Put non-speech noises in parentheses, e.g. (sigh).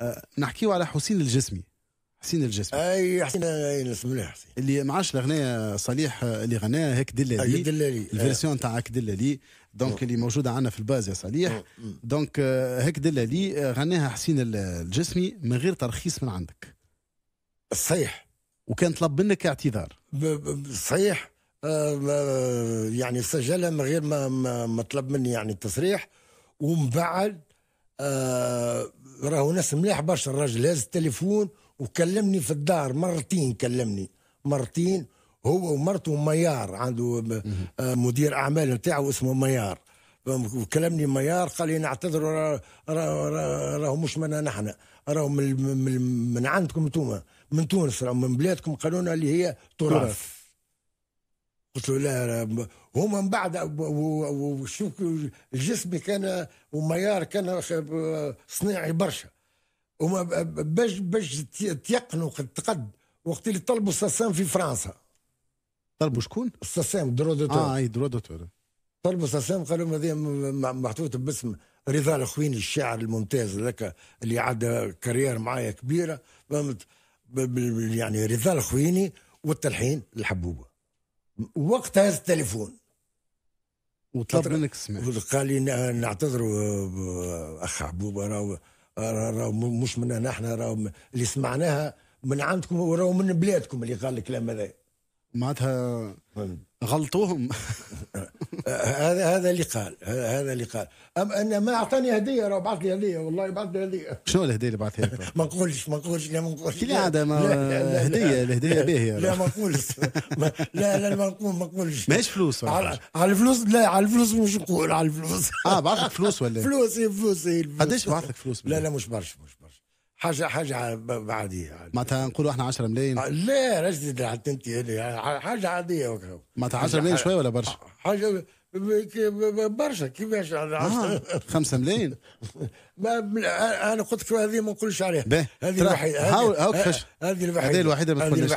آه، نحكيو على حسين الجسمي حسين الجسمي اي حسين اي نسمع حسين اللي ما عادش الاغنيه صليح اللي غناها هيك دلالي دلالي الفيرسيون تاع هيك دلالي دونك نعم. اللي موجوده عندنا في الباز يا صليح نعم، نعم. دونك آه، هيك دلالي آه، غناها حسين الجسمي من غير ترخيص من عندك صحيح وكان طلب منك اعتذار صحيح يعني سجلها من غير ما, ما, طلب مني يعني التصريح ومن بعد راهو ناس مليح برشا الراجل هز التليفون وكلمني في الدار مرتين كلمني مرتين هو ومرته ميار عنده آه، مدير اعمال نتاعو اسمه ميار وكلمني ميار قال لي نعتذر راهو را را را مش منا نحن راهو من, من, من عندكم انتوما من تونس راهو من بلادكم قالونا اللي هي تراث قلت له لا هما من بعد وشوف جسمي كان وميار كان صناعي برشا هما باش باش تيقنوا تقد وقت اللي طلبوا الساسام في فرنسا طلبوا شكون؟ الساسام درو دوتور اه اي درو دوتور طلبوا الساسام قالوا هذه محطوطه باسم رضا الخويني الشاعر الممتاز ذاك اللي عاد كارير معايا كبيره فهمت يعني رضا الخويني والتلحين الحبوبه وقت هذا التليفون وطلب منك السماح قال لي نعتذر آه، اخ حبوب راهو راهو مش منا نحن راهو اللي سمعناها من عندكم وراهو من بلادكم اللي قال الكلام هذا معناتها غلطوهم (laughs) هذا هذا اللي قال هذا اللي قال ام ان ما اعطاني هديه راه بعث لي هديه والله بعث لي هديه شنو الهديه اللي بعث لك؟ (laughs) ما نقولش ما نقولش لا ما نقولش كالعاده ما هديه الهديه باهيه لا ما نقولش لا لا ما نقول ما نقولش ماهيش فلوس على الفلوس لا على الفلوس مش نقول على الفلوس اه بعث لك فلوس ولا فلوس إيه، فلوس إيه، قداش بعث لك فلوس؟ لا لا مش برشا مش حاجه حاجه عاديه يعني. معناتها نقولوا احنا 10 ملايين آه، لا رشدي حتى هذه حاجه عاديه معناتها 10 ملايين شويه ولا برشا؟ حاجه برشا كيفاش 5 آه، ملايين (laughs) انا قلت لك هذه ما نقولش عليها هذه الوحيده هذه الوحيده هذه الوحيده